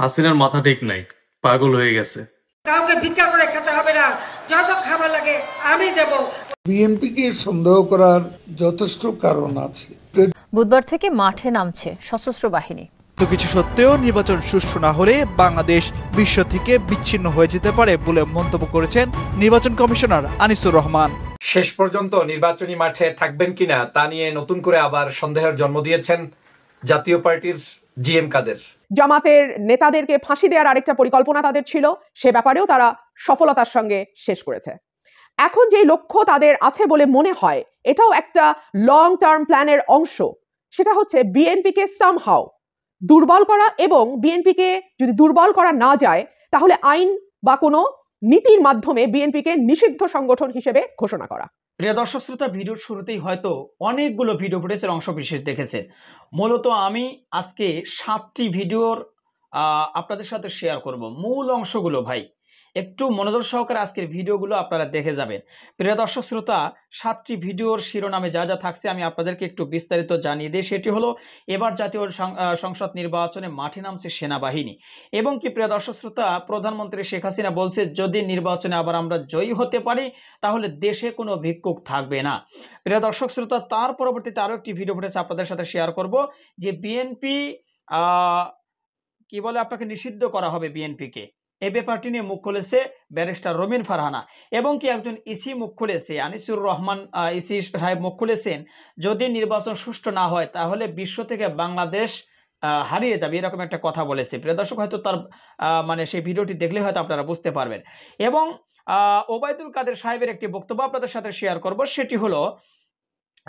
হাসিনার মাথা ঠিক নাই পাগল হয়ে গেছে কাউকে ভিক্ষা করে খেতে হবে না যত খাবার লাগে আমি দেব বিএনপিকে সন্দেহ করার যথেষ্ট কারণ আছে বুধবার থেকে মাঠে নামছে সশস্ত্র বাহিনী তো কিছু সত্ত্বেও নির্বাচন সুষ্ঠু না হলে বাংলাদেশ বিশ্ব থেকে বিচ্ছিন্ন হয়ে যেতে পারে বলে মন্তব্য করেছেন নির্বাচন কমিশনার আনিসুর রহমান শেষ পর্যন্ত নির্বাচনী মাঠে থাকবেন কিনা তা নিয়ে নতুন করে আবার সন্দেহের জন্ম দিয়েছেন জাতীয় পার্টির জিএম কাদের জামাতের নেতাদেরকে ফাঁসি দেওয়ার আরেকটা পরিকল্পনা তাদের ছিল সে ব্যাপারেও তারা সফলতার সঙ্গে শেষ করেছে এখন যে লক্ষ্য তাদের আছে বলে মনে হয় এটাও একটা লং টার্ম প্ল্যানের অংশ সেটা হচ্ছে বিএনপিকে সামহাও দুর্বল করা এবং বিএনপিকে যদি দুর্বল করা না যায় তাহলে আইন বা কোনো নীতির মাধ্যমে বিএনপিকে নিষিদ্ধ সংগঠন হিসেবে ঘোষণা করা প্রিয় দর্শক শ্রোতা ভিডিওর শুরুতেই হয়তো অনেকগুলো ভিডিও ফুটেজের অংশ বিশেষ দেখেছেন মূলত আমি আজকে সাতটি ভিডিওর আপনাদের সাথে শেয়ার করব মূল অংশগুলো ভাই একটু মনোযোগ সহকারে আজকের ভিডিওগুলো আপনারা দেখে যাবেন প্রিয় দর্শক শ্রোতা সাতটি ভিডিওর শিরোনামে যা যা থাকছে আমি আপনাদেরকে একটু বিস্তারিত জানিয়ে দিই সেটি হলো এবার জাতীয় সংসদ নির্বাচনে মাঠে নামছে সেনাবাহিনী এবং কি প্রিয় দর্শক শ্রোতা প্রধানমন্ত্রী শেখ হাসিনা বলছে যদি নির্বাচনে আবার আমরা জয়ী হতে পারি তাহলে দেশে কোনো ভিক্ষুক থাকবে না প্রিয় দর্শক শ্রোতা তার পরবর্তীতে আরও একটি ভিডিও ফুটেছে আপনাদের সাথে শেয়ার করব যে বিএনপি কি বলে আপনাকে নিষিদ্ধ করা হবে বিএনপিকে এ ব্যাপারটি নিয়ে মুখ খুলেছে ব্যারিস্টার রবিন ফারহানা এবং কি একজন ইসি মুখ খুলেছে আনিসুর রহমান ইসি সাহেব মুখ খুলেছেন যদি নির্বাচন সুষ্ঠু না হয় তাহলে বিশ্ব থেকে বাংলাদেশ হারিয়ে যাবে এরকম একটা কথা বলেছে প্রিয় দর্শক হয়তো তার মানে সেই ভিডিওটি দেখলে হয়তো আপনারা বুঝতে পারবেন এবং ওবায়দুল কাদের সাহেবের একটি বক্তব্য আপনাদের সাথে শেয়ার করব সেটি হলো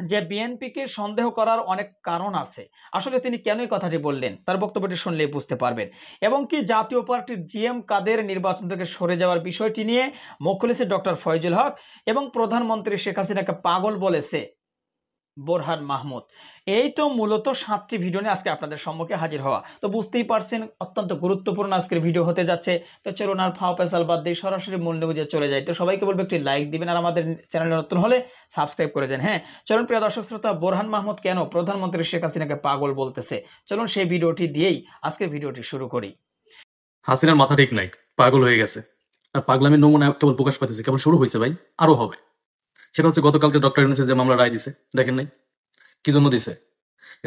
যে বিএনপিকে সন্দেহ করার অনেক কারণ আছে আসলে তিনি কেনই কথাটি বললেন তার বক্তব্যটি শুনলেই বুঝতে পারবেন এবং কি জাতীয় পার্টির জিএম কাদের নির্বাচন থেকে সরে যাওয়ার বিষয়টি নিয়ে মুখ খুলেছে ডক্টর ফয়জুল হক এবং প্রধানমন্ত্রী শেখ হাসিনাকে পাগল বলেছে বোরহান মাহমুদ এই তো মূলত সাতটি ভিডিও নিয়ে আজকে আপনাদের সম্মুখে হাজির হওয়া তো বুঝতেই পারছেন অত্যন্ত গুরুত্বপূর্ণ আজকের ভিডিও হতে যাচ্ছে তো চলুন আর ফাও পেশাল বাদ দিয়ে সরাসরি মূল নিউজে চলে যায় তো সবাইকে বলবো একটি লাইক দিবেন আর আমাদের চ্যানেলে নতুন হলে সাবস্ক্রাইব করে দেন হ্যাঁ চলুন প্রিয় দর্শক শ্রোতা বোরহান মাহমুদ কেন প্রধানমন্ত্রী শেখ হাসিনাকে পাগল বলতেছে চলুন সেই ভিডিওটি দিয়েই আজকের ভিডিওটি শুরু করি হাসিনার মাথা ঠিক নাই পাগল হয়ে গেছে আর পাগলামের নমুনা কেবল প্রকাশ পাইতেছে কেবল শুরু হয়েছে ভাই আরও হবে সেটা হচ্ছে গতকালকে ডক্টর ইউনুসের যে মামলা রায় দিছে দেখেন নাই কি জন্য দিছে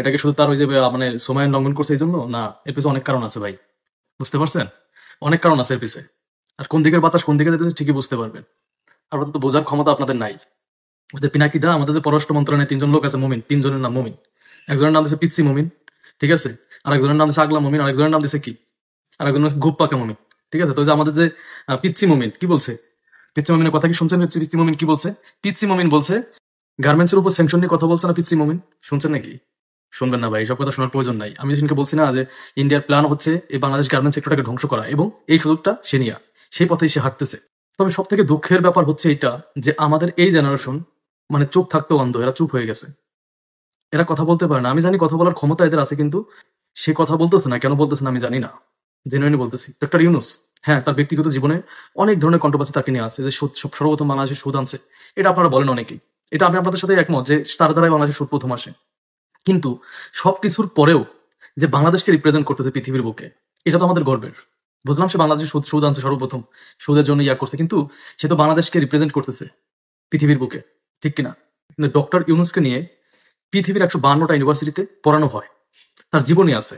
এটাকে শুধু তার ওই যে মানে সময় লঙ্ঘন করছে এই জন্য না এর পিছনে অনেক কারণ আছে ভাই বুঝতে পারছেন অনেক কারণ আছে এর পিছে আর কোন দিকের বাতাস কোন দিকে যেতে ঠিকই বুঝতে পারবেন আর তো বোঝার ক্ষমতা আপনাদের নাই যে পিনাকি দা আমাদের যে পররাষ্ট্র মন্ত্রণালয়ে তিনজন লোক আছে মমিন তিনজনের নাম মমিন একজনের নাম দিচ্ছে পিচ্ছি মমিন ঠিক আছে আর একজনের নাম দিচ্ছে আগলা মমিন আর একজনের নাম দিচ্ছে কি আর একজনের গুপ্পাকা মমিন ঠিক আছে তো যে আমাদের যে পিচ্ছি মমিন কি বলছে পিচ্ছি মমিনের কথা কি শুনছেন পিচ্ছি মমিন কি বলছে পিচ্ছি মমিন বলছে গার্মেন্টসের উপর স্যাংশন নিয়ে কথা বলছে না পিচ্ছি মমিন শুনছেন নাকি শুনবেন না ভাই এইসব কথা শোনার প্রয়োজন নাই আমি সেদিনকে বলছি না যে ইন্ডিয়ার প্ল্যান হচ্ছে এই বাংলাদেশ গার্মেন্টস সেক্টরটাকে ধ্বংস করা এবং এই সুযোগটা সে নিয়ে সেই পথেই সে হাঁটতেছে তবে সব থেকে দুঃখের ব্যাপার হচ্ছে এটা যে আমাদের এই জেনারেশন মানে চুপ থাকতেও অন্ধ এরা চুপ হয়ে গেছে এরা কথা বলতে পারে না আমি জানি কথা বলার ক্ষমতা এদের আছে কিন্তু সে কথা বলতেছে না কেন বলতেছে না আমি জানি না জেনুইনই বলতেছি ডক্টর ইউনুস হ্যাঁ তার ব্যক্তিগত জীবনে অনেক ধরনের কন্ট্রোভার্সি তাকে নিয়ে আসে যে সর্বপ্রথম বাংলাদেশে সুদ আনছে এটা আপনারা বলেন অনেকেই এটা আমি আপনাদের সাথে একমত যে তার দ্বারাই বাংলাদেশে সুদ প্রথম আসে কিন্তু সব কিছুর পরেও যে বাংলাদেশকে রিপ্রেজেন্ট করতেছে পৃথিবীর বুকে এটা তো আমাদের গর্বের বুঝলাম সে বাংলাদেশের সুদ সুদ আনছে সর্বপ্রথম সুদের জন্য ইয়া করছে কিন্তু সে তো বাংলাদেশকে রিপ্রেজেন্ট করতেছে পৃথিবীর বুকে ঠিক কিনা কিন্তু ডক্টর ইউনুসকে নিয়ে পৃথিবীর একশো বান্নটা ইউনিভার্সিটিতে পড়ানো হয় তার জীবনই আছে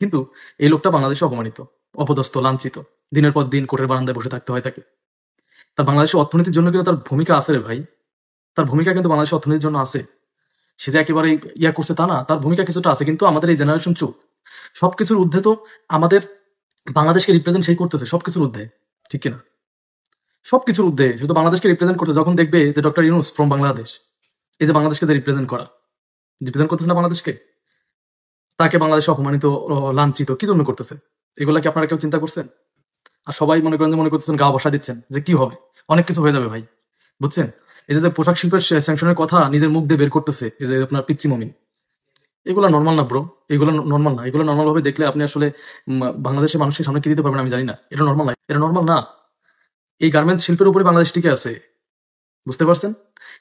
কিন্তু এই লোকটা বাংলাদেশে অপমানিত অপদস্থ লাঞ্ছিত দিনের পর দিন কোর্টের বারান্দায় বসে থাকতে হয় তাকে তা বাংলাদেশের অর্থনীতির জন্য কিন্তু তার ভূমিকা আছে রে ভাই তার ভূমিকা কিন্তু বাংলাদেশের অর্থনীতির জন্য আছে সে যে একেবারে ইয়া করছে তা না তার ভূমিকা কিছুটা আছে কিন্তু আমাদের এই জেনারেশন চুপ সবকিছুর ঊর্ধ্বে তো আমাদের বাংলাদেশকে রিপ্রেজেন্ট সেই করতেছে সবকিছুর ঊর্ধ্বে ঠিক কিনা সবকিছুর সে তো বাংলাদেশকে রিপ্রেজেন্ট করতে যখন দেখবে যে ডক্টর ইউনুস ফ্রম বাংলাদেশ এই যে বাংলাদেশকে যে রিপ্রেজেন্ট করা রিপ্রেজেন্ট করতেছে না বাংলাদেশকে তাকে বাংলাদেশে অপমানিত লাঞ্ছিত কি জন্য করতেছে এগুলা কি আপনারা কেউ চিন্তা করছেন আর সবাই মনে করেন মনে করতেছেন গা বসা দিচ্ছেন যে কি হবে অনেক কিছু হয়ে যাবে ভাই বুঝছেন এই যে পোশাক শিল্পের স্যাংশনের কথা নিজের মুখ দিয়ে বের করতেছে এই যে আপনার পিচ্ছি মমিন এগুলো নর্মাল না ব্রো এগুলো নর্মাল না এগুলো নর্মাল ভাবে দেখলে আপনি আসলে বাংলাদেশের মানুষকে সামনে কি দিতে পারবেন আমি জানি না এটা নর্মাল না এটা নর্মাল না এই গার্মেন্টস শিল্পের উপরে বাংলাদেশ টিকে আছে বুঝতে পারছেন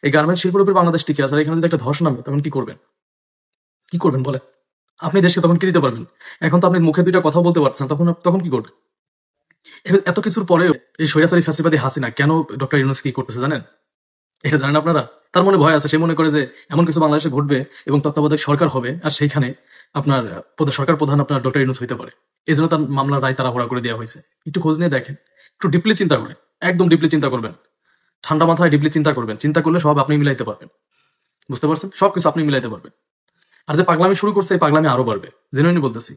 এই গার্মেন্টস শিল্পের উপরে বাংলাদেশ টিকে আছে আর এখানে যদি একটা ধস নামে তখন কি করবেন কি করবেন বলে আপনি দেশকে তখন কি দিতে পারবেন এখন তো আপনি মুখে দুইটা কথা বলতে পারছেন তখন তখন কি করবেন এত কিছুর পরে এই সৈরাচারী ফাসিবাদী হাসিনা কেন ডক্টর ইউনুস কি করতেছে জানেন এটা জানেন আপনারা তার মনে ভয় আছে সে মনে করে যে এমন কিছু বাংলাদেশে ঘটবে এবং তত্ত্বাবধায়ক সরকার হবে আর সেইখানে আপনার সরকার প্রধান আপনার ডক্টর ইউনুস হইতে পারে এই জন্য তার মামলার রায় তারা ভরা করে দেওয়া হয়েছে একটু খোঁজ নিয়ে দেখেন একটু ডিপলি চিন্তা করে একদম ডিপলি চিন্তা করবেন ঠান্ডা মাথায় ডিপলি চিন্তা করবেন চিন্তা করলে সব আপনি মিলাইতে পারবেন বুঝতে পারছেন সব কিছু আপনি মিলাইতে পারবেন আর যে পাগলামি শুরু করছে এই পাগলামি আরো বাড়বে জেনুইনি বলতেছি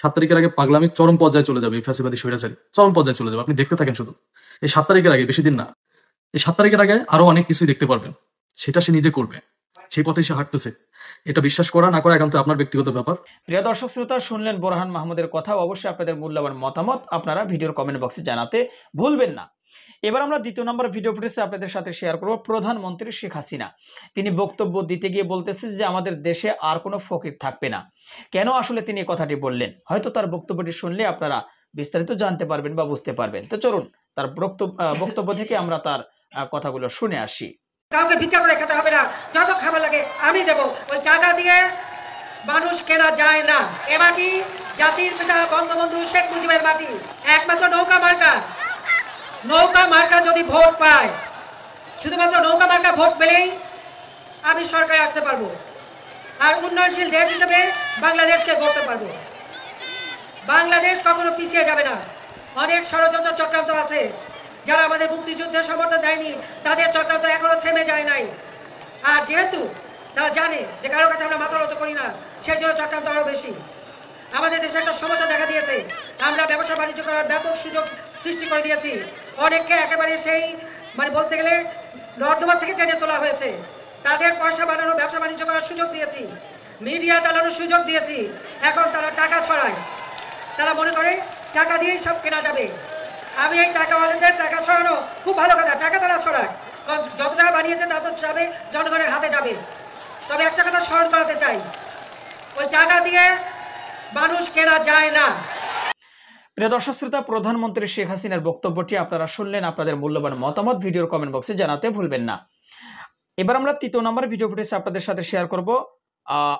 সাত তারিখের আগে পাগলামি চরম পর্যায়ে চলে যাবে এই ফ্যাসিবাদী স্বৈরাচারী চরম পর্যায়ে চলে যাবে আপনি দেখতে থাকেন শুধু এই সাত তারিখের আগে বেশি দিন না এই সাত তারিখের আগে আরো অনেক কিছুই দেখতে পারবেন সেটা সে নিজে করবে সেই পথে সে হাঁটতেছে এটা বিশ্বাস করা না করা একান্ত আপনার ব্যক্তিগত ব্যাপার প্রিয় দর্শক শ্রোতা শুনলেন বোরহান মাহমুদের কথা অবশ্যই আপনাদের মূল্যবান মতামত আপনারা ভিডিওর কমেন্ট বক্সে জানাতে ভুলবেন না এবার আমরা দ্বিতীয় নম্বর ভিডিও ফুটেজে আপনাদের সাথে শেয়ার করব প্রধানমন্ত্রী শেখ হাসিনা তিনি বক্তব্য দিতে গিয়ে বলতেছে যে আমাদের দেশে আর কোনো ফকির থাকবে না কেন আসলে তিনি কথাটি বললেন হয়তো তার বক্তব্যটি শুনলে আপনারা বিস্তারিত জানতে পারবেন বা বুঝতে পারবেন তো চলুন তার বক্তব্য থেকে আমরা তার কথাগুলো শুনে আসি কাউকে ভিক্ষা করে খেতে হবে না যত খাবার লাগে আমি দেব ওই টাকা দিয়ে মানুষ কেনা যায় না এ মাটি জাতির পিতা বঙ্গবন্ধু শেখ মুজিবের মাটি একমাত্র নৌকা মার্কা নৌকা মার্কা যদি ভোট পায় শুধুমাত্র নৌকা মার্কা ভোট পেলেই আমি সরকারে আসতে পারবো আর উন্নয়নশীল দেশ হিসেবে বাংলাদেশকে গড়তে পারবো বাংলাদেশ কখনো পিছিয়ে যাবে না অনেক ষড়যন্ত্র চক্রান্ত আছে যারা আমাদের মুক্তিযুদ্ধের সমর্থন দেয়নি তাদের চক্রান্ত এখনো থেমে যায় নাই আর যেহেতু তারা জানে যে কারোর কাছে আমরা মাথা রত করি না সেই জন্য চক্রান্ত আরও বেশি আমাদের দেশে একটা সমস্যা দেখা দিয়েছে আমরা ব্যবসা বাণিজ্য করার ব্যাপক সুযোগ সৃষ্টি করে দিয়েছি অনেককে একেবারে সেই মানে বলতে গেলে নর্দমা থেকে টেনে তোলা হয়েছে তাদের পয়সা বাড়ানোর ব্যবসা বাণিজ্য করার সুযোগ দিয়েছি মিডিয়া চালানোর সুযোগ দিয়েছি এখন তারা টাকা ছড়ায় তারা মনে করে টাকা দিয়েই সব কেনা যাবে আমি এই টাকাওয়ালাদের টাকা ছড়ানো খুব ভালো কথা টাকা তারা ছড়ায় যত টাকা বানিয়েছে তা তো যাবে জনগণের হাতে যাবে তবে একটা কথা স্মরণ করাতে চাই ওই টাকা দিয়ে মানুষ কেনা যায় না প্রিয় দর্শক শ্রোতা প্রধানমন্ত্রী শেখ হাসিনার বক্তব্যটি আপনারা শুনলেন আপনাদের মূল্যবান মতামত ভিডিওর কমেন্ট বক্সে জানাতে ভুলবেন না এবার আমরা তৃতীয় নম্বর ভিডিও ফুটেজ আপনাদের সাথে শেয়ার করব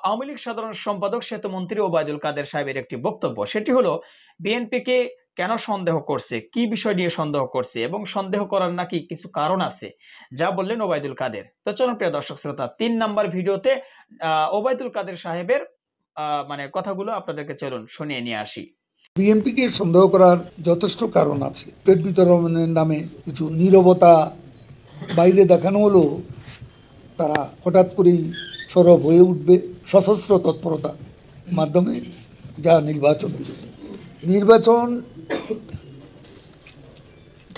আওয়ামী লীগ সাধারণ সম্পাদক সেতুমন্ত্রী ওবায়দুল কাদের সাহেবের একটি বক্তব্য সেটি হলো বিএনপিকে কেন সন্দেহ করছে কি বিষয় নিয়ে সন্দেহ করছে এবং সন্দেহ করার নাকি কিছু কারণ আছে যা বললেন ওবায়দুল কাদের তো চলুন প্রিয় দর্শক শ্রোতা তিন নম্বর ভিডিওতে ওবায়দুল কাদের সাহেবের মানে কথাগুলো আপনাদেরকে চলুন শুনিয়ে নিয়ে আসি বিএনপিকে সন্দেহ করার যথেষ্ট কারণ আছে পেট বিতরণের নামে কিছু নীরবতা বাইরে দেখানো হলো তারা হঠাৎ করেই সরব হয়ে উঠবে সশস্ত্র তৎপরতা মাধ্যমে যা নির্বাচন নির্বাচন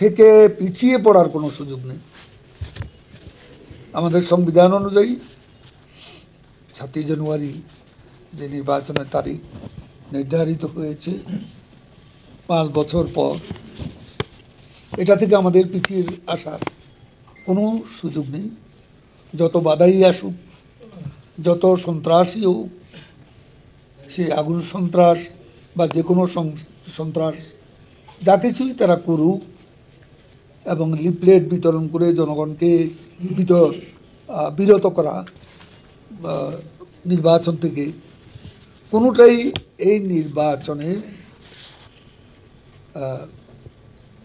থেকে পিছিয়ে পড়ার কোনো সুযোগ নেই আমাদের সংবিধান অনুযায়ী সাতই জানুয়ারি যে নির্বাচনের তারিখ নির্ধারিত হয়েছে পাঁচ বছর পর এটা থেকে আমাদের পিছিয়ে আসার কোনো সুযোগ নেই যত বাধাই আসুক যত সন্ত্রাসী হোক সে আগুন সন্ত্রাস বা যে কোনো সন্ত্রাস যা কিছুই তারা করুক এবং লিপলেট বিতরণ করে জনগণকে বিতর বিরত করা নির্বাচন থেকে কোনোটাই এই নির্বাচনে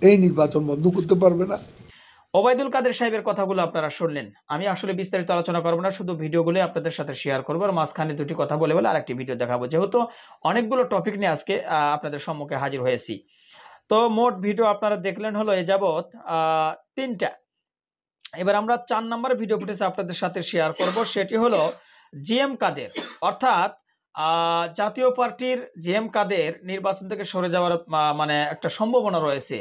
এই নির্বাচন বন্ধ করতে পারবে না ওবায়দুল কাদের সাহেবের কথাগুলো আপনারা শুনলেন আমি আসলে বিস্তারিত আলোচনা করবো না শুধু ভিডিওগুলো আপনাদের সাথে শেয়ার করবো আর মাঝখানে দুটি কথা বলে বলে আরেকটি ভিডিও দেখাবো যেহেতু অনেকগুলো টপিক নিয়ে আজকে আপনাদের সম্মুখে হাজির হয়েছি তো মোট ভিডিও আপনারা দেখলেন হলো এ যাবৎ তিনটা এবার আমরা চার নম্বর ভিডিও ফুটেজ আপনাদের সাথে শেয়ার করব সেটি হলো জিএম কাদের অর্থাৎ জাতীয় পার্টির জে এম কাদের নির্বাচন থেকে সরে যাওয়ার মানে একটা সম্ভাবনা রয়েছে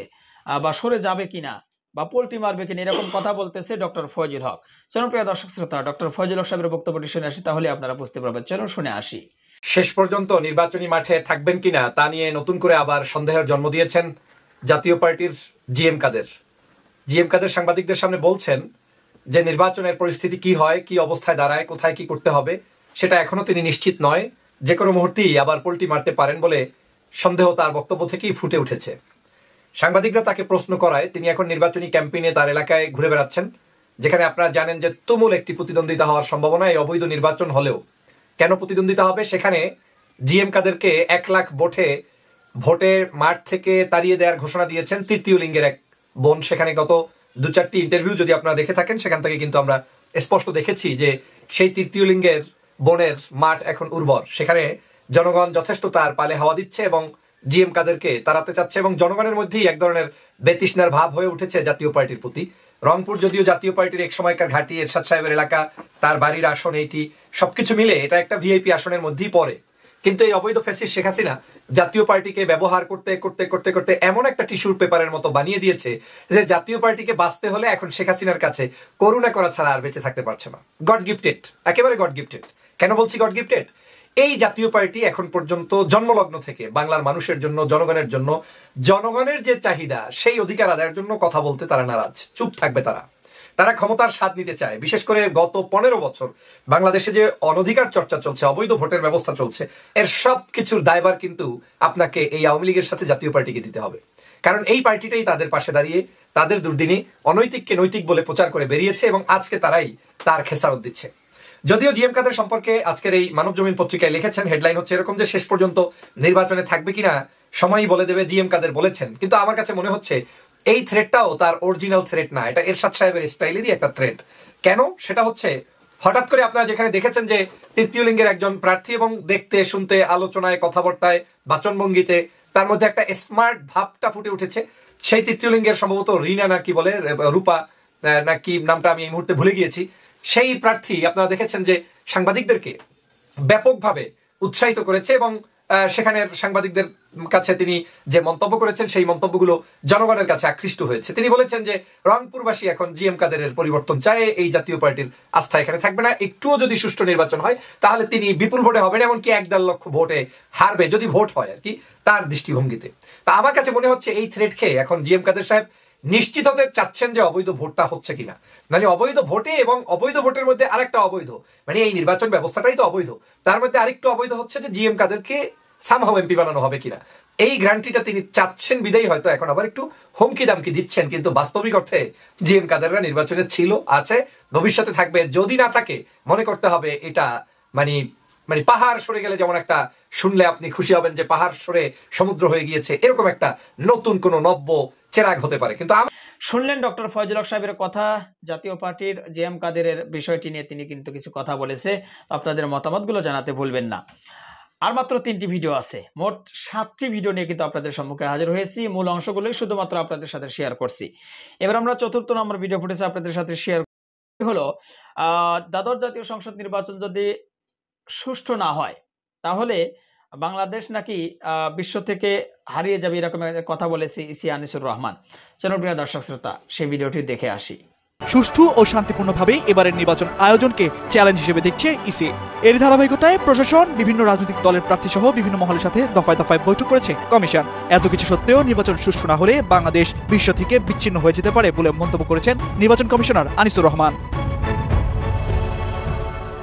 বা সরে যাবে কিনা বা পোলট্রি মারবে কিনা এরকম কথা বলতেছে ডক্টর ফয়জুল হক চলুন প্রিয় দর্শক শ্রোতা ডক্টর ফয়জুল হক সাহেবের বক্তব্যটি শুনে আসি তাহলে আপনারা বুঝতে পারবেন চলুন শুনে আসি শেষ পর্যন্ত নির্বাচনী মাঠে থাকবেন কিনা তা নিয়ে নতুন করে আবার সন্দেহের জন্ম দিয়েছেন জাতীয় পার্টির জি এম কাদের জি এম কাদের সাংবাদিকদের সামনে বলছেন যে নির্বাচনের পরিস্থিতি কি হয় কি অবস্থায় দাঁড়ায় কোথায় কি করতে হবে সেটা এখনো তিনি নিশ্চিত নয় যে কোনো মুহূর্তেই আবার পোলটি মারতে পারেন বলে সন্দেহ তার বক্তব্য থেকেই ফুটে উঠেছে সাংবাদিকরা তাকে প্রশ্ন করায় তিনি এখন নির্বাচনী ক্যাম্পেইনে তার এলাকায় ঘুরে বেড়াচ্ছেন যেখানে আপনারা জানেন যে তুমুল একটি প্রতিদ্বন্দ্বিতা হওয়ার সম্ভাবনা এই অবৈধ নির্বাচন হলেও কেন প্রতিদ্বন্দ্বিতা হবে সেখানে জিএম কাদেরকে এক লাখ ভোটে ভোটের মাঠ থেকে তাড়িয়ে দেওয়ার ঘোষণা দিয়েছেন তৃতীয় লিঙ্গের এক বোন সেখানে গত দু চারটি ইন্টারভিউ যদি আপনারা দেখে থাকেন সেখান থেকে কিন্তু আমরা স্পষ্ট দেখেছি যে সেই তৃতীয় লিঙ্গের বনের মাঠ এখন উর্বর সেখানে জনগণ যথেষ্ট তার পালে হাওয়া দিচ্ছে এবং জিএম কাদেরকে তাড়াতে চাচ্ছে এবং জনগণের মধ্যেই এক ধরনের বেতৃষ্ণার ভাব হয়ে উঠেছে জাতীয় পার্টির প্রতি রংপুর যদিও জাতীয় পার্টির এক সময়কার ঘাটি এরশাদ সাহেবের এলাকা তার বাড়ির আসন এইটি সবকিছু মিলে এটা একটা ভিআইপি আসনের মধ্যেই পড়ে কিন্তু এই অবৈধ ফেসিস শেখ হাসিনা জাতীয় পার্টিকে ব্যবহার করতে করতে করতে করতে এমন একটা টিস্যুর পেপারের মতো বানিয়ে দিয়েছে যে জাতীয় পার্টিকে বাঁচতে হলে এখন শেখ হাসিনার কাছে করুণা করা ছাড়া আর বেঁচে থাকতে পারছে না গড গিফটেড একেবারে গড গিফটেড কেন বলছি গড গিফটেড এই জাতীয় পার্টি এখন পর্যন্ত জন্মলগ্ন থেকে বাংলার মানুষের জন্য জনগণের জন্য জনগণের যে চাহিদা সেই অধিকার আদায়ের জন্য কথা বলতে তারা নারাজ চুপ থাকবে তারা তারা ক্ষমতার স্বাদ নিতে চায় বিশেষ করে গত পনেরো বছর বাংলাদেশে যে অনধিকার চর্চা চলছে অবৈধ ভোটের ব্যবস্থা চলছে এর সব কিছুর দায়বার কিন্তু আপনাকে এই আওয়ামী লীগের সাথে জাতীয় পার্টিকে দিতে হবে কারণ এই পার্টিটাই তাদের পাশে দাঁড়িয়ে তাদের দুর্দিনে অনৈতিককে নৈতিক বলে প্রচার করে বেরিয়েছে এবং আজকে তারাই তার খেসারত দিচ্ছে যদিও জিএম কাদের সম্পর্কে আজকের এই মানব জমিন পত্রিকায় লিখেছেন হেডলাইন হচ্ছে এরকম যে শেষ পর্যন্ত নির্বাচনে থাকবে কিনা সময়ই বলে দেবে জিএম কাদের বলেছেন কিন্তু আমার কাছে মনে হচ্ছে এই থ্রেডটাও তার অরিজিনাল থ্রেড না এটা এরশাদ সাহেবের স্টাইলেরই একটা থ্রেড কেন সেটা হচ্ছে হঠাৎ করে আপনারা যেখানে দেখেছেন যে তৃতীয় লিঙ্গের একজন প্রার্থী এবং দেখতে শুনতে আলোচনায় কথাবার্তায় বাচনভঙ্গিতে তার মধ্যে একটা স্মার্ট ভাবটা ফুটে উঠেছে সেই তৃতীয় লিঙ্গের সম্ভবত রিনা নাকি বলে রূপা নাকি নামটা আমি এই মুহূর্তে ভুলে গিয়েছি সেই প্রার্থী আপনারা দেখেছেন যে সাংবাদিকদেরকে ব্যাপকভাবে উৎসাহিত করেছে এবং সেখানে সাংবাদিকদের কাছে তিনি যে মন্তব্য করেছেন সেই মন্তব্যগুলো জনগণের কাছে আকৃষ্ট হয়েছে তিনি বলেছেন যে রংপুরবাসী এখন জিএম এম কাদেরের পরিবর্তন চায় এই জাতীয় পার্টির আস্থা এখানে থাকবে না একটুও যদি সুষ্ঠু নির্বাচন হয় তাহলে তিনি বিপুল ভোটে হবেন এমনকি এক দেড় লক্ষ ভোটে হারবে যদি ভোট হয় আর কি তার দৃষ্টিভঙ্গিতে তা আমার কাছে মনে হচ্ছে এই থ্রেট খেয়ে এখন জিএম কাদের সাহেব নিশ্চিত হতে চাচ্ছেন যে অবৈধ ভোটটা হচ্ছে কিনা মানে অবৈধ ভোটে এবং অবৈধ ভোটের মধ্যে আরেকটা অবৈধ মানে এই নির্বাচন ব্যবস্থাটাই তো অবৈধ তার মধ্যে আরেকটু অবৈধ হচ্ছে যে জিএম কাদেরকে সামহাও এমপি বানানো হবে কিনা এই গ্রান্টিটা তিনি চাচ্ছেন বিদায়ী হয়তো এখন আবার একটু হুমকি দামকি দিচ্ছেন কিন্তু বাস্তবিক অর্থে জিএম কাদেররা নির্বাচনে ছিল আছে ভবিষ্যতে থাকবে যদি না থাকে মনে করতে হবে এটা মানে মানে পাহাড় সরে গেলে যেমন একটা শুনলে আপনি খুশি হবেন যে পাহাড় সরে সমুদ্র হয়ে গিয়েছে এরকম একটা নতুন কোন নব্য চেরাগ হতে পারে কিন্তু শুনলেন ডক্টর ফয়জুল হক সাহেবের কথা জাতীয় পার্টির জে এম কাদেরের বিষয়টি নিয়ে তিনি কিন্তু কিছু কথা বলেছে আপনাদের মতামতগুলো জানাতে ভুলবেন না আর মাত্র তিনটি ভিডিও আছে মোট সাতটি ভিডিও নিয়ে কিন্তু আপনাদের সম্মুখে হাজির হয়েছি মূল অংশগুলোই শুধুমাত্র আপনাদের সাথে শেয়ার করছি এবার আমরা চতুর্থ নম্বর ভিডিও ফুটেছে আপনাদের সাথে শেয়ার হলো দাদর জাতীয় সংসদ নির্বাচন যদি সুষ্ঠু না হয় তাহলে বাংলাদেশ নাকি বিশ্ব থেকে হারিয়ে যাবে এরকম কথা বলেছে ইসি আনিসুর রহমান প্রিয় দর্শক শ্রোতা সেই ভিডিওটি দেখে আসি সুষ্ঠু ও শান্তিপূর্ণভাবে এবারের নির্বাচন আয়োজনকে চ্যালেঞ্জ হিসেবে দেখছে ইসি এর ধারাবাহিকতায় প্রশাসন বিভিন্ন রাজনৈতিক দলের প্রার্থী সহ বিভিন্ন মহলের সাথে দফায় দফায় বৈঠক করেছে কমিশন এত কিছু সত্ত্বেও নির্বাচন সুষ্ঠু না হলে বাংলাদেশ বিশ্ব থেকে বিচ্ছিন্ন হয়ে যেতে পারে বলে মন্তব্য করেছেন নির্বাচন কমিশনার আনিসুর রহমান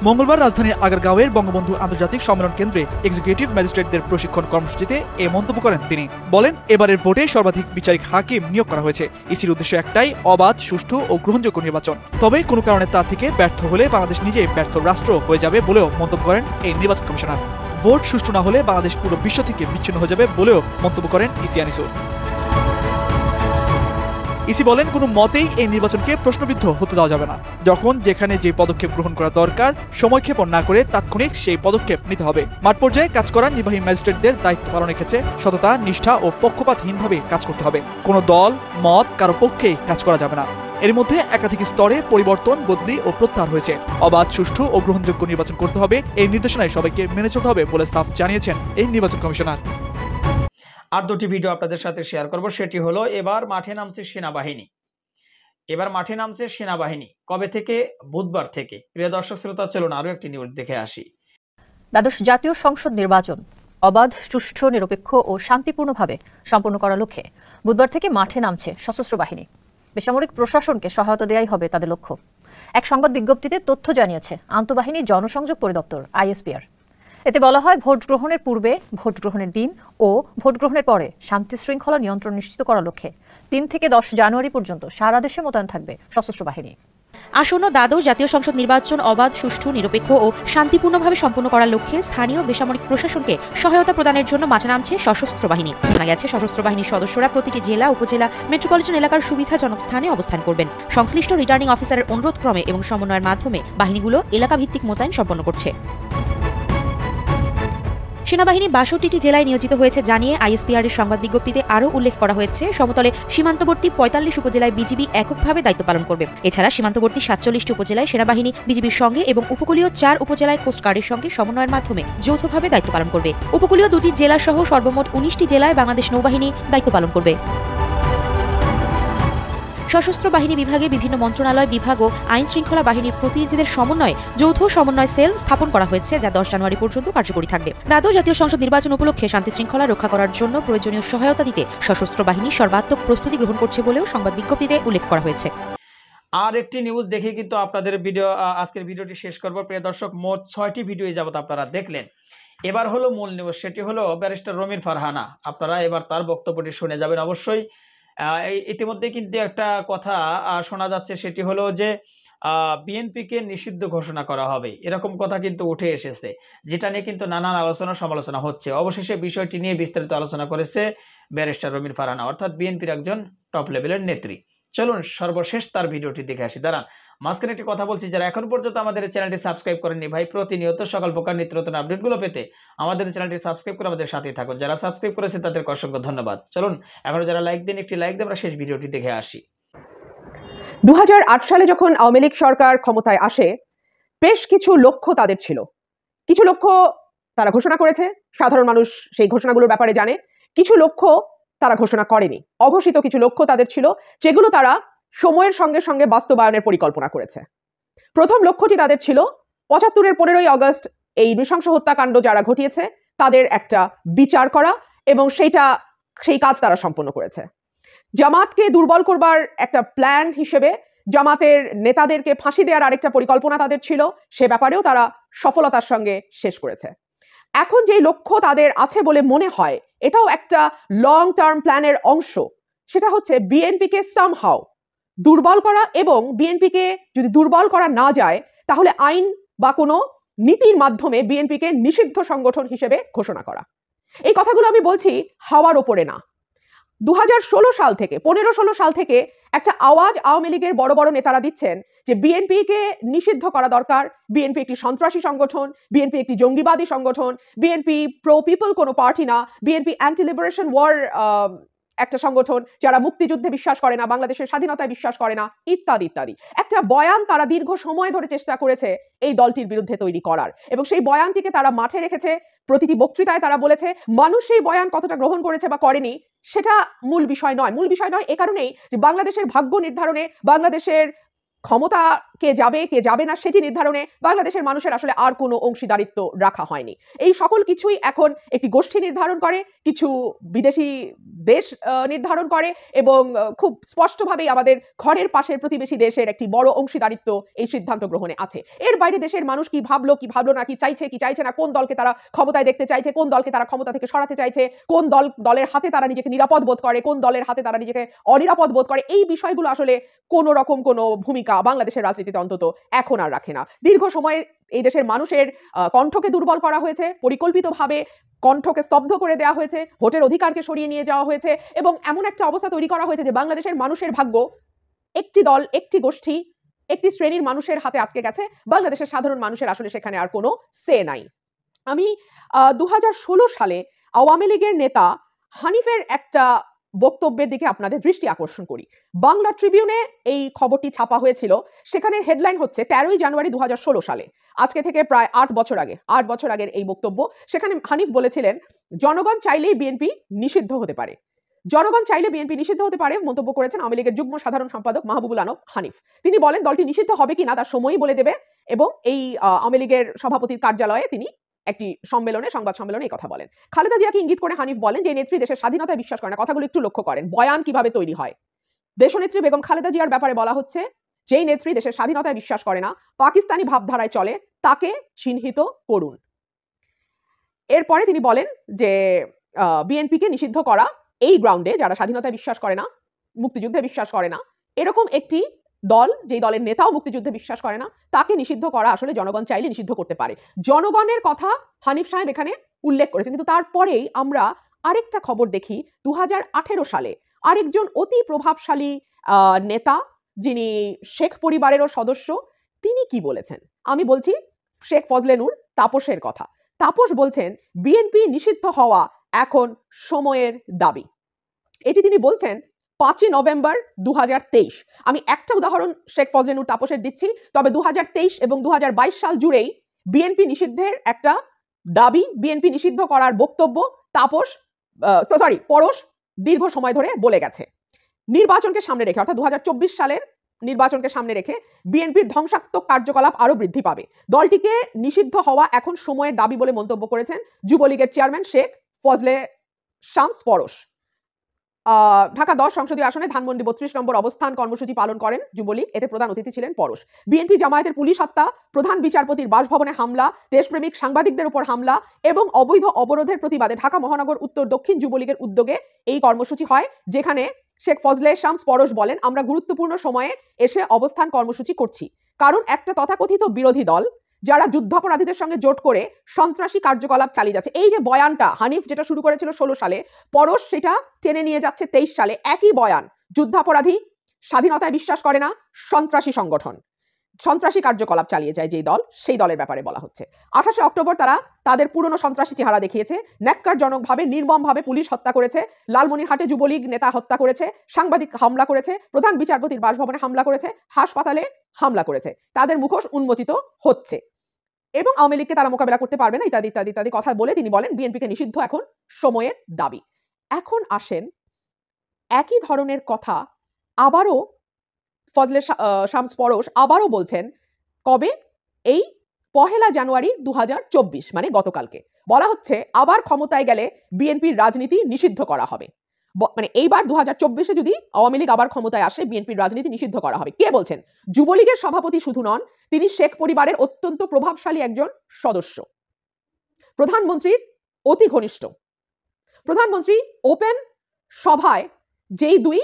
মঙ্গলবার রাজধানীর আগারগাঁওয়ের বঙ্গবন্ধু আন্তর্জাতিক সম্মেলন কেন্দ্রে এক্সিকিউটিভ ম্যাজিস্ট্রেটদের প্রশিক্ষণ কর্মসূচিতে এ মন্তব্য করেন তিনি বলেন এবারের ভোটে সর্বাধিক বিচারিক হাকিম নিয়োগ করা হয়েছে ইসির উদ্দেশ্য একটাই অবাধ সুষ্ঠু ও গ্রহণযোগ্য নির্বাচন তবে কোনো কারণে তা থেকে ব্যর্থ হলে বাংলাদেশ নিজে ব্যর্থ রাষ্ট্র হয়ে যাবে বলেও মন্তব্য করেন এই নির্বাচন কমিশনার ভোট সুষ্ঠু না হলে বাংলাদেশ পুরো বিশ্ব থেকে বিচ্ছিন্ন হয়ে যাবে বলেও মন্তব্য করেন ইসিয়ানিসুর ইসি বলেন কোনো মতেই এই নির্বাচনকে প্রশ্নবিদ্ধ হতে দেওয়া যাবে না যখন যেখানে যে পদক্ষেপ গ্রহণ করা দরকার সময়ক্ষেপণ না করে তাৎক্ষণিক সেই পদক্ষেপ নিতে হবে মাঠ পর্যায়ে কাজ করা নির্বাহী ম্যাজিস্ট্রেটদের দায়িত্ব পালনের ক্ষেত্রে সততা নিষ্ঠা ও পক্ষপাতহীনভাবে কাজ করতে হবে কোনো দল মত কারো পক্ষেই কাজ করা যাবে না এর মধ্যে একাধিক স্তরে পরিবর্তন বদলি ও প্রত্যাহার হয়েছে অবাধ সুষ্ঠু ও গ্রহণযোগ্য নির্বাচন করতে হবে এই নির্দেশনায় সবাইকে মেনে চলতে হবে বলে সাফ জানিয়েছেন এই নির্বাচন কমিশনার আর দুটি ভিডিও আপনাদের সাথে শেয়ার করব সেটি হলো এবার মাঠে নামছে সেনাবাহিনী এবার মাঠে নামছে সেনাবাহিনী কবে থেকে বুধবার থেকে প্রিয় দর্শক শ্রোতা চলুন আরও একটি নিউজ দেখে আসি দ্বাদশ জাতীয় সংসদ নির্বাচন অবাধ সুষ্ঠু নিরপেক্ষ ও শান্তিপূর্ণভাবে সম্পন্ন করার লক্ষ্যে বুধবার থেকে মাঠে নামছে সশস্ত্র বাহিনী বেসামরিক প্রশাসনকে সহায়তা দেওয়াই হবে তাদের লক্ষ্য এক সংবাদ বিজ্ঞপ্তিতে তথ্য জানিয়েছে আন্তঃবাহিনী জনসংযোগ পরিদপ্তর আইএসপিআর এতে বলা হয় ভোট গ্রহণের পূর্বে ভোট গ্রহণের দিন ও ভোট গ্রহণের পরে শান্তি শৃঙ্খলা নিয়ন্ত্রণ নিশ্চিত করার লক্ষ্যে তিন থেকে দশ জানুয়ারি পর্যন্ত সারা দেশে মোতায়েন থাকবে সশস্ত্র বাহিনী আসন্ন দ্বাদশ জাতীয় সংসদ নির্বাচন অবাধ সুষ্ঠু নিরপেক্ষ ও শান্তিপূর্ণভাবে সম্পন্ন করার লক্ষ্যে স্থানীয় বেসামরিক প্রশাসনকে সহায়তা প্রদানের জন্য মাঠে নামছে সশস্ত্র বাহিনী জানা গেছে সশস্ত্র বাহিনীর সদস্যরা প্রতিটি জেলা উপজেলা মেট্রোপলিটন এলাকার সুবিধাজনক স্থানে অবস্থান করবেন সংশ্লিষ্ট রিটার্নিং অফিসারের অনুরোধ ক্রমে এবং সমন্বয়ের মাধ্যমে বাহিনীগুলো এলাকাভিত্তিক মোতায়েন সম্পন্ন করছে সেনাবাহিনী বাষট্টিটি জেলায় নিয়োজিত হয়েছে জানিয়ে আইএসপিআর এর সংবাদ বিজ্ঞপ্তিতে আরও উল্লেখ করা হয়েছে সমতলে সীমান্তবর্তী পঁয়তাল্লিশ উপজেলায় বিজিবি এককভাবে দায়িত্ব পালন করবে এছাড়া সীমান্তবর্তী সাতচল্লিশটি উপজেলায় সেনাবাহিনী বিজিবির সঙ্গে এবং উপকূলীয় চার উপজেলায় কোস্টগার্ডের সঙ্গে সমন্বয়ের মাধ্যমে যৌথভাবে দায়িত্ব পালন করবে উপকূলীয় দুটি জেলা সহ সর্বমোট উনিশটি জেলায় বাংলাদেশ নৌবাহিনী দায়িত্ব পালন করবে সশস্ত্র বাহিনী বিভাগে বিভিন্ন মন্ত্রণালয় বিভাগ ও আইন শৃঙ্খলা বাহিনীর প্রতিনিধিদের সমন্বয়ে যৌথ সমন্বয় সেল স্থাপন করা হয়েছে যা দশ জানুয়ারি পর্যন্ত কার্যকরী থাকবে দ্বাদশ জাতীয় সংসদ নির্বাচন উপলক্ষে শান্তি শৃঙ্খলা রক্ষা করার জন্য প্রয়োজনীয় সহায়তা দিতে সশস্ত্র বাহিনী সর্বাত্মক প্রস্তুতি গ্রহণ করছে বলেও সংবাদ বিজ্ঞপ্তিতে উল্লেখ করা হয়েছে আর একটি নিউজ দেখে কিন্তু আপনাদের ভিডিও আজকের ভিডিওটি শেষ করবো প্রিয় দর্শক মোট ছয়টি ভিডিও যাবত আপনারা দেখলেন এবার হলো মূল নিউজ সেটি হলো ব্যারিস্টার রমির ফারহানা আপনারা এবার তার বক্তব্যটি শুনে যাবেন অবশ্যই ইতিমধ্যে কিন্তু একটা কথা শোনা যাচ্ছে সেটি হলো যে বিএনপিকে নিষিদ্ধ ঘোষণা করা হবে এরকম কথা কিন্তু উঠে এসেছে যেটা নিয়ে কিন্তু নানান আলোচনা সমালোচনা হচ্ছে অবশেষে বিষয়টি নিয়ে বিস্তারিত আলোচনা করেছে ব্যারিস্টার রমিন ফারানা অর্থাৎ বিএনপির একজন টপ লেভেলের নেত্রী চলুন সর্বশেষ তার ভিডিওটি দেখে আসি দাঁড়ান মাঝখানে একটি কথা বলছি যারা এখন পর্যন্ত আমাদের চ্যানেলটি সাবস্ক্রাইব করেননি ভাই প্রতিনিয়ত সকাল প্রকার নিত্য নতুন আপডেটগুলো পেতে আমাদের চ্যানেলটি সাবস্ক্রাইব করে আমাদের সাথেই থাকুন যারা সাবস্ক্রাইব করেছে তাদেরকে অসংখ্য ধন্যবাদ চলুন এখন যারা লাইক দিন একটি লাইক দিয়ে আমরা শেষ ভিডিওটি দেখে আসি দু সালে যখন আওয়ামী লীগ সরকার ক্ষমতায় আসে বেশ কিছু লক্ষ্য তাদের ছিল কিছু লক্ষ্য তারা ঘোষণা করেছে সাধারণ মানুষ সেই ঘোষণাগুলোর ব্যাপারে জানে কিছু লক্ষ্য তারা ঘোষণা করেনি অঘোষিত কিছু লক্ষ্য তাদের ছিল যেগুলো তারা সময়ের সঙ্গে সঙ্গে বাস্তবায়নের পরিকল্পনা করেছে প্রথম লক্ষ্যটি তাদের ছিল পঁচাত্তরের পনেরোই অগস্ট এই নৃশংস হত্যাকাণ্ড যারা ঘটিয়েছে তাদের একটা বিচার করা এবং সেইটা সেই কাজ তারা সম্পন্ন করেছে জামাতকে দুর্বল করবার একটা প্ল্যান হিসেবে জামাতের নেতাদেরকে ফাঁসি দেওয়ার আরেকটা পরিকল্পনা তাদের ছিল সে ব্যাপারেও তারা সফলতার সঙ্গে শেষ করেছে এখন যে লক্ষ্য তাদের আছে বলে মনে হয় এটাও একটা লং টার্ম প্ল্যানের অংশ সেটা হচ্ছে বিএনপিকে সামহাও দুর্বল করা এবং বিএনপিকে যদি দুর্বল করা না যায় তাহলে আইন বা কোনো নীতির মাধ্যমে বিএনপিকে নিষিদ্ধ সংগঠন হিসেবে ঘোষণা করা এই কথাগুলো আমি বলছি হাওয়ার ওপরে না দু সাল থেকে পনেরো ষোলো সাল থেকে একটা আওয়াজ আওয়ামী লীগের বড় বড় নেতারা দিচ্ছেন যে বিএনপিকে নিষিদ্ধ করা দরকার বিএনপি একটি সন্ত্রাসী সংগঠন বিএনপি একটি জঙ্গিবাদী সংগঠন বিএনপি প্রো পিপল কোনো পার্টি না বিএনপি অ্যান্টি লিবারেশন ওয়ার একটা সংগঠন যারা মুক্তিযুদ্ধে বিশ্বাস করে না বাংলাদেশের স্বাধীনতায় বিশ্বাস করে না ইত্যাদি ইত্যাদি একটা বয়ান তারা দীর্ঘ সময় ধরে চেষ্টা করেছে এই দলটির বিরুদ্ধে তৈরি করার এবং সেই বয়ানটিকে তারা মাঠে রেখেছে প্রতিটি বক্তৃতায় তারা বলেছে মানুষ সেই বয়ান কতটা গ্রহণ করেছে বা করেনি সেটা মূল বিষয় নয় মূল বিষয় নয় এ কারণেই যে বাংলাদেশের ভাগ্য নির্ধারণে বাংলাদেশের ক্ষমতা কে যাবে কে যাবে না সেটি নির্ধারণে বাংলাদেশের মানুষের আসলে আর কোনো অংশীদারিত্ব রাখা হয়নি এই সকল কিছুই এখন একটি গোষ্ঠী নির্ধারণ করে কিছু বিদেশি দেশ নির্ধারণ করে এবং খুব স্পষ্টভাবেই আমাদের ঘরের পাশের প্রতিবেশী দেশের একটি বড় অংশীদারিত্ব এই সিদ্ধান্ত গ্রহণে আছে এর বাইরে দেশের মানুষ কি ভাবলো কি ভাবলো না কি চাইছে কি চাইছে না কোন দলকে তারা ক্ষমতায় দেখতে চাইছে কোন দলকে তারা ক্ষমতা থেকে সরাতে চাইছে কোন দল দলের হাতে তারা নিজেকে নিরাপদ বোধ করে কোন দলের হাতে তারা নিজেকে অনিরাপদ বোধ করে এই বিষয়গুলো আসলে কোনো রকম কোনো ভূমিকা আশা বাংলাদেশের রাজনীতিতে অন্তত এখন আর রাখে না দীর্ঘ সময়ে এই দেশের মানুষের কণ্ঠকে দুর্বল করা হয়েছে পরিকল্পিতভাবে কণ্ঠকে স্তব্ধ করে দেওয়া হয়েছে ভোটের অধিকারকে সরিয়ে নিয়ে যাওয়া হয়েছে এবং এমন একটা অবস্থা তৈরি করা হয়েছে যে বাংলাদেশের মানুষের ভাগ্য একটি দল একটি গোষ্ঠী একটি শ্রেণীর মানুষের হাতে আটকে গেছে বাংলাদেশের সাধারণ মানুষের আসলে সেখানে আর কোনো সে নাই আমি দু সালে আওয়ামী লীগের নেতা হানিফের একটা বক্তব্যের দিকে আপনাদের দৃষ্টি আকর্ষণ করি বাংলা ট্রিবিউনে এই খবরটি ছাপা হয়েছিল সেখানে হেডলাইন হচ্ছে তেরোই জানুয়ারি দু সালে আজকে থেকে প্রায় আট বছর আগে আট বছর আগের এই বক্তব্য সেখানে হানিফ বলেছিলেন জনগণ চাইলেই বিএনপি নিষিদ্ধ হতে পারে জনগণ চাইলে বিএনপি নিষিদ্ধ হতে পারে মন্তব্য করেছেন আওয়ামী লীগের যুগ্ম সাধারণ সম্পাদক মাহবুবুল আনব হানিফ তিনি বলেন দলটি নিষিদ্ধ হবে কিনা তার সময়ই বলে দেবে এবং এই আওয়ামী লীগের সভাপতির কার্যালয়ে তিনি একটি সম্মেলনে সংবাদ সম্মেলনে এই কথা বলেন খালেদা জিয়াকে ইঙ্গিত করে হানিফ বলেন যে নেত্রী দেশের স্বাধীনতায় বিশ্বাস করে না কথাগুলো একটু লক্ষ্য করেন বয়ান কিভাবে তৈরি হয় দেশনেত্রী বেগম খালেদা জিয়ার ব্যাপারে বলা হচ্ছে যেই নেত্রী দেশের স্বাধীনতায় বিশ্বাস করে না পাকিস্তানি ভাবধারায় চলে তাকে চিহ্নিত করুন এরপরে তিনি বলেন যে বিএনপিকে নিষিদ্ধ করা এই গ্রাউন্ডে যারা স্বাধীনতায় বিশ্বাস করে না মুক্তিযুদ্ধে বিশ্বাস করে না এরকম একটি দল যেই দলের নেতাও মুক্তিযুদ্ধে বিশ্বাস করে না তাকে নিষিদ্ধ করা আসলে জনগণ চাইলে নিষিদ্ধ করতে পারে জনগণের কথা হানিফ সাহেব এখানে উল্লেখ করেছেন কিন্তু তারপরেই আমরা আরেকটা খবর দেখি দু সালে আরেকজন অতি প্রভাবশালী নেতা যিনি শেখ পরিবারেরও সদস্য তিনি কি বলেছেন আমি বলছি শেখ ফজলেনুর তাপসের কথা তাপস বলছেন বিএনপি নিষিদ্ধ হওয়া এখন সময়ের দাবি এটি তিনি বলছেন পাঁচই নভেম্বর দু আমি একটা উদাহরণ শেখ ফজলেনুর তাপসের দিচ্ছি তবে দু এবং দু সাল জুড়েই বিএনপি নিষিদ্ধের একটা দাবি বিএনপি নিষিদ্ধ করার বক্তব্য তাপস সরি পরশ দীর্ঘ সময় ধরে বলে গেছে নির্বাচনকে সামনে রেখে অর্থাৎ দু সালের নির্বাচনকে সামনে রেখে বিএনপির ধ্বংসাত্মক কার্যকলাপ আরও বৃদ্ধি পাবে দলটিকে নিষিদ্ধ হওয়া এখন সময়ের দাবি বলে মন্তব্য করেছেন যুবলীগের চেয়ারম্যান শেখ ফজলে শামস পরশ ঢাকা দশ সংসদীয় আসনে ধানমন্ডি বত্রিশ নম্বর অবস্থান কর্মসূচি পালন করেন যুবলীগ এতে প্রধান অতিথি ছিলেন পরশ বিএনপি জামায়াতের পুলিশ হত্যা প্রধান বিচারপতির বাসভবনে হামলা দেশপ্রেমিক সাংবাদিকদের উপর হামলা এবং অবৈধ অবরোধের প্রতিবাদে ঢাকা মহানগর উত্তর দক্ষিণ যুবলীগের উদ্যোগে এই কর্মসূচি হয় যেখানে শেখ ফজলে শামস পরশ বলেন আমরা গুরুত্বপূর্ণ সময়ে এসে অবস্থান কর্মসূচি করছি কারণ একটা তথাকথিত বিরোধী দল যারা যুদ্ধাপরাধীদের সঙ্গে জোট করে সন্ত্রাসী কার্যকলাপ চালিয়ে যাচ্ছে এই যে বয়ানটা হানিফ যেটা শুরু করেছিল ষোলো সালে পরশ সেটা টেনে নিয়ে যাচ্ছে তেইশ সালে একই বয়ান যুদ্ধাপরাধী স্বাধীনতায় বিশ্বাস করে না সন্ত্রাসী সংগঠন সন্ত্রাসী কার্যকলাপ চালিয়ে যায় যেই দল সেই দলের ব্যাপারে বলা হচ্ছে আঠাশে অক্টোবর তারা তাদের পুরনো সন্ত্রাসী চেহারা দেখিয়েছে ন্যাক্কারজনকভাবে নির্মমভাবে পুলিশ হত্যা করেছে লালমনিরহাটে যুবলীগ নেতা হত্যা করেছে সাংবাদিক হামলা করেছে প্রধান বিচারপতির বাসভবনে হামলা করেছে হাসপাতালে হামলা করেছে তাদের মুখোশ উন্মোচিত হচ্ছে এবং আওয়ামী লীগকে তারা মোকাবেলা করতে পারবে না ইত্যাদি ইত্যাদি ইত্যাদি কথা বলে তিনি বলেন বিএনপিকে নিষিদ্ধ এখন সময়ের দাবি এখন আসেন একই ধরনের কথা আবারও ফজলে শামস পরশ আবারও বলছেন কবে এই পহেলা জানুয়ারি দু মানে গতকালকে বলা হচ্ছে আবার ক্ষমতায় গেলে বিএনপির রাজনীতি নিষিদ্ধ করা হবে মানে এইবার দু হাজার চব্বিশে যদি আওয়ামী লীগ আবার ক্ষমতায় আসে বিএনপির রাজনীতি নিষিদ্ধ করা হবে কে বলছেন যুবলীগের সভাপতি শুধু নন তিনি শেখ পরিবারের অত্যন্ত প্রভাবশালী একজন সদস্য প্রধানমন্ত্রীর অতি ঘনিষ্ঠ প্রধানমন্ত্রী ওপেন সভায় যেই দুই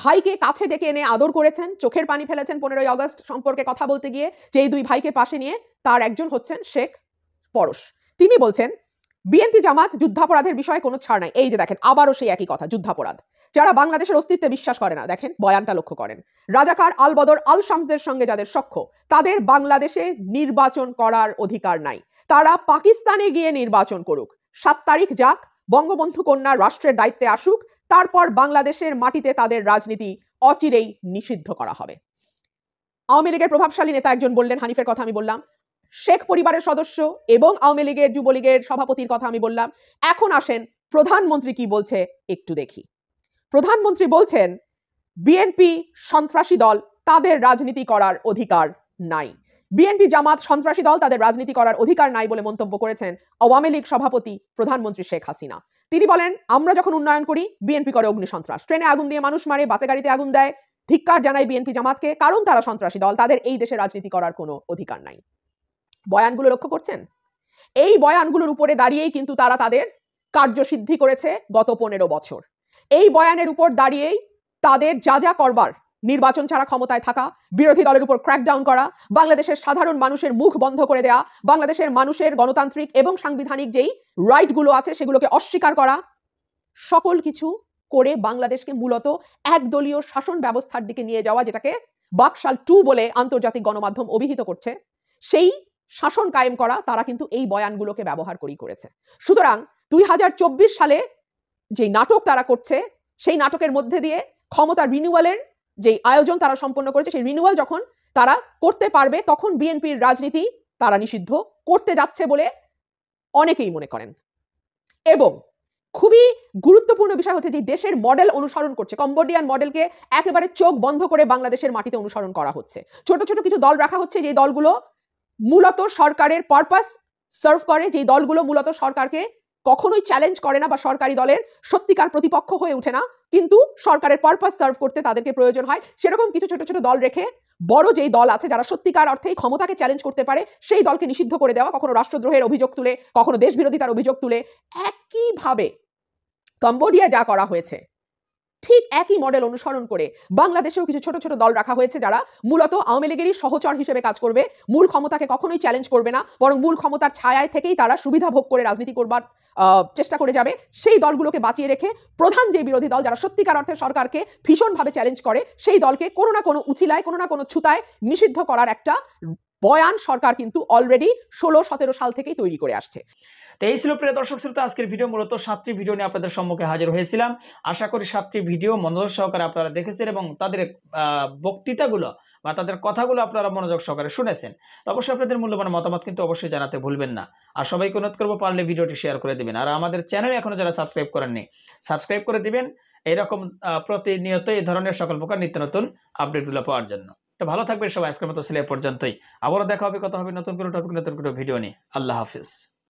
ভাইকে কাছে ডেকে এনে আদর করেছেন চোখের পানি ফেলেছেন পনেরোই অগস্ট সম্পর্কে কথা বলতে গিয়ে যেই দুই ভাইকে পাশে নিয়ে তার একজন হচ্ছেন শেখ পরশ তিনি বলছেন বিএনপি জামাত যুদ্ধাপরাধের বিষয়ে কোনো ছাড় নাই এই যে দেখেন আবারও সেই একই কথা যুদ্ধাপরাধ যারা বাংলাদেশের অস্তিত্বে বিশ্বাস করে না দেখেন বয়ানটা লক্ষ্য করেন রাজাকার আলবদর আল শামসদের সঙ্গে যাদের সখ্য তাদের বাংলাদেশে নির্বাচন করার অধিকার নাই তারা পাকিস্তানে গিয়ে নির্বাচন করুক সাত তারিখ যাক বঙ্গবন্ধু কন্যা রাষ্ট্রের দায়িত্বে আসুক তারপর বাংলাদেশের মাটিতে তাদের রাজনীতি অচিরেই নিষিদ্ধ করা হবে আওয়ামী লীগের প্রভাবশালী নেতা একজন বললেন হানিফের কথা আমি বললাম শেখ পরিবারের সদস্য এবং আওয়ামী লীগের যুবলীগের সভাপতির কথা আমি বললাম এখন আসেন প্রধানমন্ত্রী কি বলছে একটু দেখি প্রধানমন্ত্রী বলছেন বিএনপি সন্ত্রাসী দল তাদের রাজনীতি করার অধিকার নাই বিএনপি জামাত সন্ত্রাসী দল তাদের রাজনীতি করার অধিকার নাই বলে মন্তব্য করেছেন আওয়ামী লীগ সভাপতি প্রধানমন্ত্রী শেখ হাসিনা তিনি বলেন আমরা যখন উন্নয়ন করি বিএনপি করে অগ্নিসন্ত্রাস ট্রেনে আগুন দিয়ে মানুষ মারে বাসে গাড়িতে আগুন দেয় ধিক্কার জানায় বিএনপি জামাতকে কারণ তারা সন্ত্রাসী দল তাদের এই দেশে রাজনীতি করার কোনো অধিকার নাই বয়ানগুলো লক্ষ্য করছেন এই বয়ানগুলোর উপরে দাঁড়িয়েই কিন্তু তারা তাদের কার্যসিদ্ধি করেছে গত পনেরো বছর এই বয়ানের উপর দাঁড়িয়েই তাদের যা যা করবার নির্বাচন ছাড়া ক্ষমতায় থাকা বিরোধী দলের উপর ক্র্যাকডাউন করা বাংলাদেশের সাধারণ মানুষের মুখ বন্ধ করে দেয়া বাংলাদেশের মানুষের গণতান্ত্রিক এবং সাংবিধানিক যেই রাইটগুলো আছে সেগুলোকে অস্বীকার করা সকল কিছু করে বাংলাদেশকে মূলত একদলীয় শাসন ব্যবস্থার দিকে নিয়ে যাওয়া যেটাকে বাকশাল টু বলে আন্তর্জাতিক গণমাধ্যম অভিহিত করছে সেই শাসন কায়েম করা তারা কিন্তু এই বয়ানগুলোকে ব্যবহার করেই করেছে সুতরাং দুই সালে যে নাটক তারা করছে সেই নাটকের মধ্যে দিয়ে ক্ষমতা রিনিউয়ালের যে আয়োজন তারা সম্পন্ন করেছে সেই রিনিউয়াল যখন তারা করতে পারবে তখন বিএনপির রাজনীতি তারা নিষিদ্ধ করতে যাচ্ছে বলে অনেকেই মনে করেন এবং খুবই গুরুত্বপূর্ণ বিষয় হচ্ছে যে দেশের মডেল অনুসরণ করছে কম্বোডিয়ান মডেলকে একেবারে চোখ বন্ধ করে বাংলাদেশের মাটিতে অনুসরণ করা হচ্ছে ছোট ছোট কিছু দল রাখা হচ্ছে যে দলগুলো মূলত সরকারের পারপাস সার্ভ করে যে দলগুলো মূলত সরকারকে কখনোই চ্যালেঞ্জ করে না বা সরকারি দলের সত্যিকার প্রতিপক্ষ হয়ে ওঠে না কিন্তু সরকারের পারপাস সার্ভ করতে তাদেরকে প্রয়োজন হয় সেরকম কিছু ছোট ছোট দল রেখে বড় যেই দল আছে যারা সত্যিকার অর্থেই ক্ষমতাকে চ্যালেঞ্জ করতে পারে সেই দলকে নিষিদ্ধ করে দেওয়া কখনো রাষ্ট্রদ্রোহের অভিযোগ তুলে কখনো দেশবিরোধিতার অভিযোগ তুলে একইভাবে কম্বোডিয়া যা করা হয়েছে ঠিক একই মডেল অনুসরণ করে বাংলাদেশেও কিছু ছোট ছোট দল রাখা হয়েছে যারা মূলত আওয়ামী লীগেরই সহচর হিসেবে কাজ করবে মূল ক্ষমতাকে কখনোই চ্যালেঞ্জ করবে না বরং মূল ক্ষমতার ছায়ায় থেকেই তারা সুবিধা ভোগ করে রাজনীতি করবার চেষ্টা করে যাবে সেই দলগুলোকে বাঁচিয়ে রেখে প্রধান যে বিরোধী দল যারা সত্যিকার অর্থে সরকারকে ভীষণভাবে চ্যালেঞ্জ করে সেই দলকে কোনো না কোনো উচিলায় কোনো না কোনো ছুতায় নিষিদ্ধ করার একটা বয়ান সরকার কিন্তু অলরেডি ষোলো সতেরো সাল থেকেই তৈরি করে আসছে তো এই ছিল প্রিয় দর্শক শ্রোতা আজকের ভিডিও মূলত সাতটি ভিডিও নিয়ে আপনাদের সম্মুখে হাজির হয়েছিলাম আশা করি সাতটি ভিডিও মনোযোগ সহকারে আপনারা দেখেছেন এবং তাদের বক্তৃতাগুলো বা তাদের কথাগুলো আপনারা মনোযোগ সহকারে শুনেছেন তো অবশ্যই আপনাদের মূল্যবান মতামত কিন্তু অবশ্যই জানাতে ভুলবেন না আর সবাইকে অনুরোধ করবো পারলে ভিডিওটি শেয়ার করে দেবেন আর আমাদের চ্যানেল এখনও যারা সাবস্ক্রাইব করেননি সাবস্ক্রাইব করে দেবেন এরকম প্রতিনিয়ত এই ধরনের সকল প্রকার নিত্য নতুন আপডেটগুলো পাওয়ার জন্য তো ভালো থাকবে সবাই আজকের মতো সিলে পর্যন্তই আবারও দেখা হবে কথা হবে নতুন কোনো টপিক নতুন কোনো ভিডিও নিয়ে আল্লাহ হাফিজ